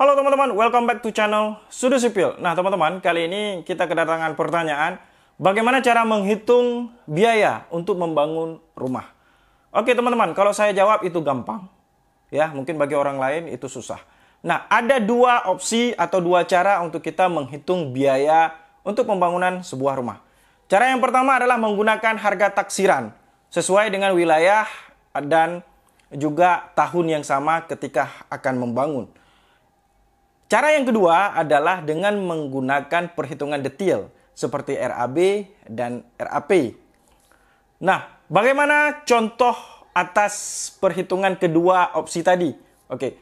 Halo teman-teman, welcome back to channel Sudu Sipil. Nah teman-teman, kali ini kita kedatangan pertanyaan, bagaimana cara menghitung biaya untuk membangun rumah? Oke teman-teman, kalau saya jawab itu gampang. Ya, mungkin bagi orang lain itu susah. Nah, ada dua opsi atau dua cara untuk kita menghitung biaya untuk pembangunan sebuah rumah. Cara yang pertama adalah menggunakan harga taksiran sesuai dengan wilayah dan juga tahun yang sama ketika akan membangun. Cara yang kedua adalah dengan menggunakan perhitungan detail seperti RAB dan RAP. Nah, bagaimana contoh atas perhitungan kedua opsi tadi? Oke,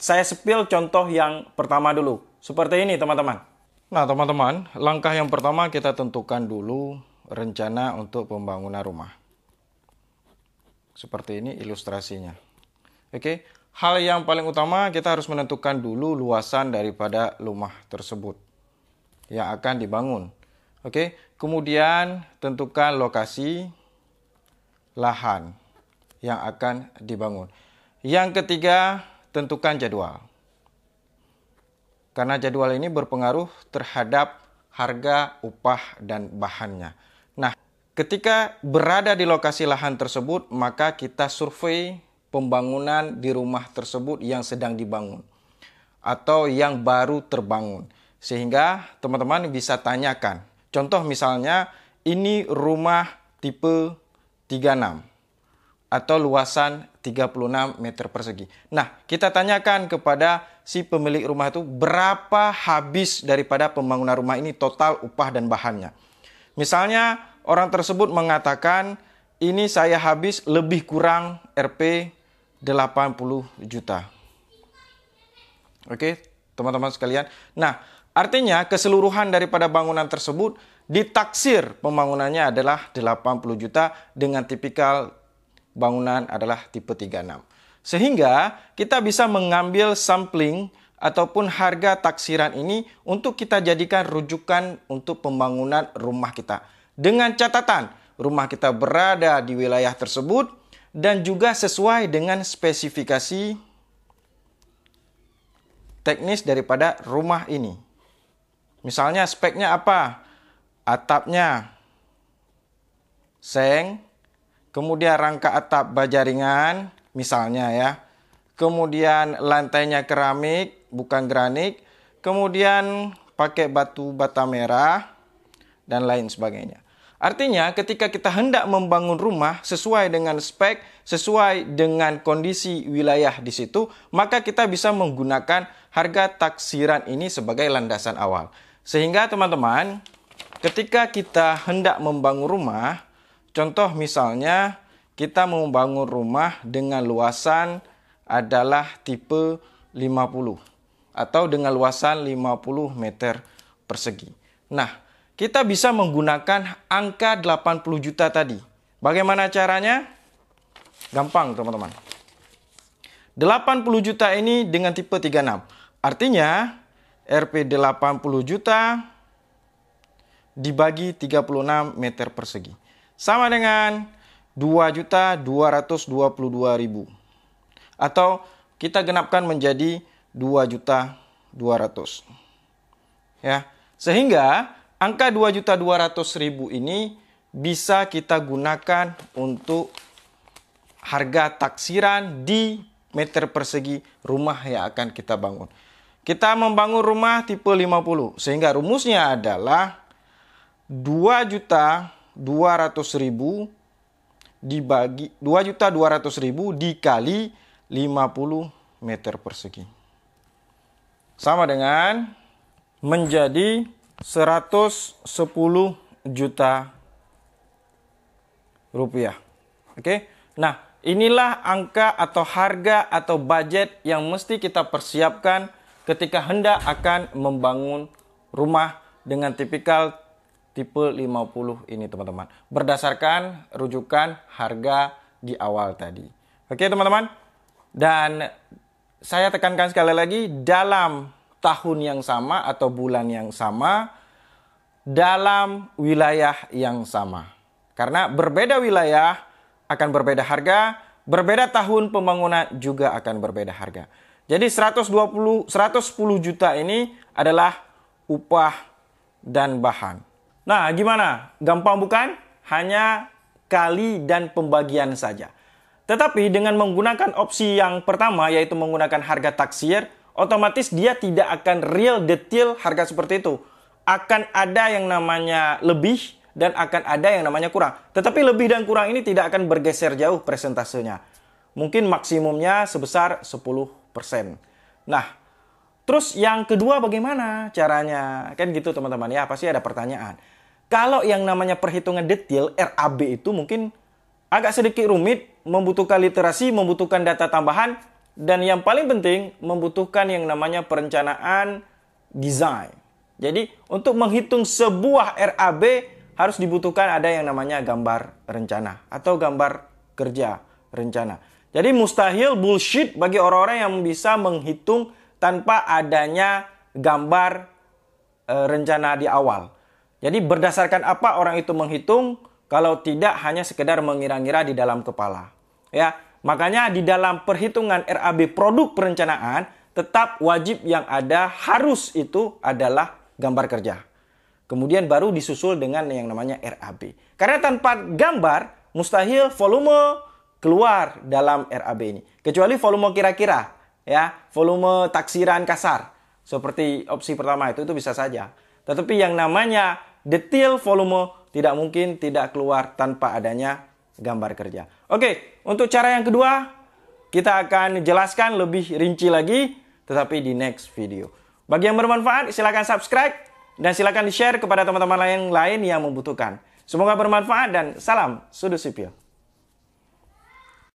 saya spill contoh yang pertama dulu. Seperti ini, teman-teman. Nah, teman-teman, langkah yang pertama kita tentukan dulu rencana untuk pembangunan rumah. Seperti ini ilustrasinya. Oke, Hal yang paling utama kita harus menentukan dulu luasan daripada rumah tersebut yang akan dibangun. Oke, kemudian tentukan lokasi lahan yang akan dibangun. Yang ketiga, tentukan jadwal. Karena jadwal ini berpengaruh terhadap harga, upah, dan bahannya. Nah, ketika berada di lokasi lahan tersebut, maka kita survei pembangunan di rumah tersebut yang sedang dibangun atau yang baru terbangun. Sehingga teman-teman bisa tanyakan. Contoh misalnya ini rumah tipe 36 atau luasan 36 meter persegi. Nah, kita tanyakan kepada si pemilik rumah itu berapa habis daripada pembangunan rumah ini total upah dan bahannya. Misalnya orang tersebut mengatakan ini saya habis lebih kurang Rp 80 juta. Oke, teman-teman sekalian. Nah, artinya keseluruhan daripada bangunan tersebut ditaksir pembangunannya adalah 80 juta dengan tipikal bangunan adalah tipe 36. Sehingga kita bisa mengambil sampling ataupun harga taksiran ini untuk kita jadikan rujukan untuk pembangunan rumah kita. Dengan catatan, rumah kita berada di wilayah tersebut dan juga sesuai dengan spesifikasi teknis daripada rumah ini. Misalnya speknya apa? Atapnya seng, kemudian rangka atap baja ringan misalnya ya. Kemudian lantainya keramik bukan granit, kemudian pakai batu bata merah dan lain sebagainya. Artinya, ketika kita hendak membangun rumah sesuai dengan spek, sesuai dengan kondisi wilayah di situ, maka kita bisa menggunakan harga taksiran ini sebagai landasan awal. Sehingga teman-teman, ketika kita hendak membangun rumah, contoh misalnya kita membangun rumah dengan luasan adalah tipe 50 atau dengan luasan 50 meter persegi. Nah, kita bisa menggunakan angka 80 juta tadi. Bagaimana caranya? Gampang, teman-teman. 80 juta ini dengan tipe 36. Artinya, RP 80 juta dibagi 36 meter persegi. Sama dengan 2.222.000. Atau kita genapkan menjadi 2.200. Ya. Sehingga Angka 2.200.000 ini bisa kita gunakan untuk harga taksiran di meter persegi rumah yang akan kita bangun. Kita membangun rumah tipe 50 sehingga rumusnya adalah 2 juta 200 ribu dibagi 2 juta 200 ribu dikali 50 meter persegi. Sama dengan menjadi 110 juta rupiah. Oke. Nah, inilah angka atau harga atau budget yang mesti kita persiapkan ketika hendak akan membangun rumah dengan tipikal tipe 50 ini teman-teman berdasarkan rujukan harga di awal tadi oke teman-teman dan saya tekankan sekali lagi dalam tahun yang sama atau bulan yang sama dalam wilayah yang sama. Karena berbeda wilayah akan berbeda harga, berbeda tahun pembangunan juga akan berbeda harga. Jadi 120 110 juta ini adalah upah dan bahan. Nah, gimana? Gampang bukan? Hanya kali dan pembagian saja. Tetapi dengan menggunakan opsi yang pertama yaitu menggunakan harga taksir, otomatis dia tidak akan real detail harga seperti itu. Akan ada yang namanya lebih dan akan ada yang namanya kurang. Tetapi lebih dan kurang ini tidak akan bergeser jauh presentasenya. Mungkin maksimumnya sebesar 10%. Nah, terus yang kedua bagaimana caranya? Kan gitu teman-teman ya, pasti ada pertanyaan. Kalau yang namanya perhitungan detail RAB itu mungkin agak sedikit rumit, membutuhkan literasi, membutuhkan data tambahan, dan yang paling penting membutuhkan yang namanya perencanaan desain. Jadi untuk menghitung sebuah RAB harus dibutuhkan ada yang namanya gambar rencana atau gambar kerja rencana. Jadi mustahil bullshit bagi orang-orang yang bisa menghitung tanpa adanya gambar e, rencana di awal. Jadi berdasarkan apa orang itu menghitung kalau tidak hanya sekedar mengira-ngira di dalam kepala. Ya, Makanya di dalam perhitungan RAB produk perencanaan tetap wajib yang ada harus itu adalah gambar kerja. Kemudian baru disusul dengan yang namanya RAB. Karena tanpa gambar mustahil volume keluar dalam RAB ini. Kecuali volume kira-kira ya, volume taksiran kasar seperti opsi pertama itu itu bisa saja. Tetapi yang namanya detail volume tidak mungkin tidak keluar tanpa adanya gambar kerja. Oke, untuk cara yang kedua, kita akan jelaskan lebih rinci lagi, tetapi di next video. Bagi yang bermanfaat, silakan subscribe dan silakan di-share kepada teman-teman lain, lain yang membutuhkan. Semoga bermanfaat dan salam sudut Sipil.